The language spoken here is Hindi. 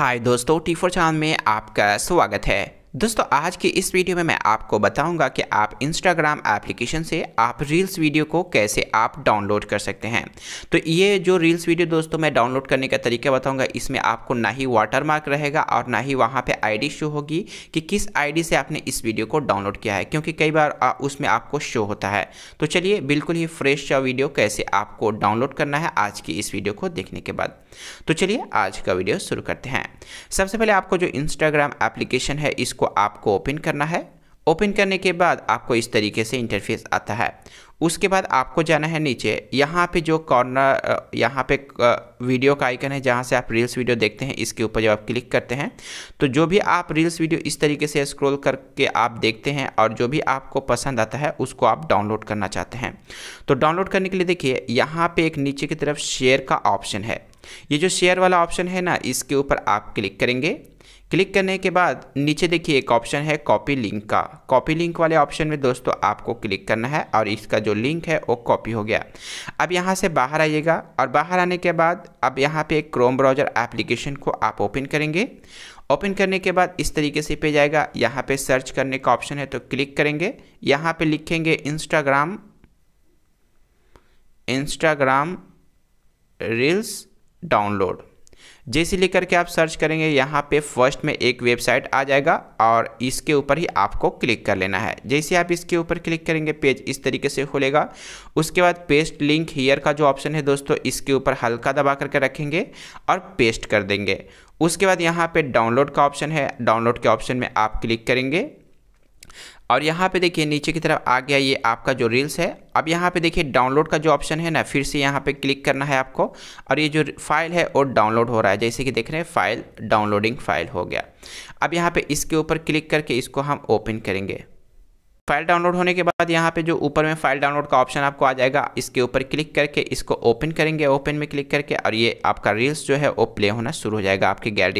हाय दोस्तों टी फोर चैनल में आपका स्वागत है दोस्तों आज के इस वीडियो में मैं आपको बताऊंगा कि आप इंस्टाग्राम एप्लीकेशन से आप रील्स वीडियो को कैसे आप डाउनलोड कर सकते हैं तो ये जो रील्स वीडियो दोस्तों मैं डाउनलोड करने का तरीका बताऊंगा इसमें आपको ना ही वाटरमार्क रहेगा और ना ही वहाँ पे आईडी शो होगी कि किस आईडी से आपने इस वीडियो को डाउनलोड किया है क्योंकि कई बार आ, उसमें आपको शो होता है तो चलिए बिल्कुल ही फ्रेश वीडियो कैसे आपको डाउनलोड करना है आज की इस वीडियो को देखने के बाद तो चलिए आज का वीडियो शुरू करते हैं सबसे पहले आपको जो इंस्टाग्राम एप्लीकेशन है इसको को आपको ओपन करना है ओपन करने के बाद आपको इस तरीके से इंटरफेस आता है उसके बाद आपको जाना है नीचे यहाँ पे जो कॉर्नर यहाँ पे वीडियो का आइकन है जहाँ से आप रील्स वीडियो देखते हैं इसके ऊपर जब आप क्लिक करते हैं तो जो भी आप रील्स वीडियो इस तरीके से स्क्रॉल करके आप देखते हैं और जो भी आपको पसंद आता है उसको आप डाउनलोड करना चाहते हैं तो डाउनलोड करने के लिए देखिए यहाँ पर एक नीचे की तरफ शेयर का ऑप्शन है ये जो शेयर वाला ऑप्शन है ना इसके ऊपर आप क्लिक करेंगे क्लिक करने के बाद नीचे देखिए एक ऑप्शन है कॉपी लिंक का कॉपी लिंक वाले ऑप्शन में दोस्तों आपको क्लिक करना है और इसका जो लिंक है वो कॉपी हो गया अब यहाँ से बाहर आइएगा और बाहर आने के बाद अब यहाँ पे क्रोम ब्राउज़र एप्लीकेशन को आप ओपन करेंगे ओपन करने के बाद इस तरीके से पे जाएगा यहाँ पर सर्च करने का ऑप्शन है तो क्लिक करेंगे यहाँ पर लिखेंगे इंस्टाग्राम इंस्टाग्राम रील्स डाउनलोड जैसे ले करके आप सर्च करेंगे यहाँ पे फर्स्ट में एक वेबसाइट आ जाएगा और इसके ऊपर ही आपको क्लिक कर लेना है जैसे आप इसके ऊपर क्लिक करेंगे पेज इस तरीके से खुलेगा उसके बाद पेस्ट लिंक हीयर का जो ऑप्शन है दोस्तों इसके ऊपर हल्का दबा करके रखेंगे और पेस्ट कर देंगे उसके बाद यहाँ पे डाउनलोड का ऑप्शन है डाउनलोड के ऑप्शन में आप क्लिक करेंगे और यहाँ पे देखिए नीचे की तरफ आ गया ये आपका जो रील्स है अब यहाँ पे देखिए डाउनलोड का जो ऑप्शन है ना फिर से यहाँ पे क्लिक करना है आपको और ये जो फाइल है वो डाउनलोड हो रहा है जैसे कि देख रहे हैं फाइल डाउनलोडिंग फाइल हो गया अब यहाँ पे इसके ऊपर क्लिक करके इसको हम ओपन करेंगे फाइल डाउनलोड होने के बाद यहाँ पे जो ऊपर में फाइल डाउनलोड का ऑप्शन आपको आ जाएगा इसके ऊपर क्लिक करके इसको ओपन करेंगे ओपन में क्लिक करके और ये आपका रील्स जो है वो प्ले होना शुरू हो जाएगा आपकी गैलरी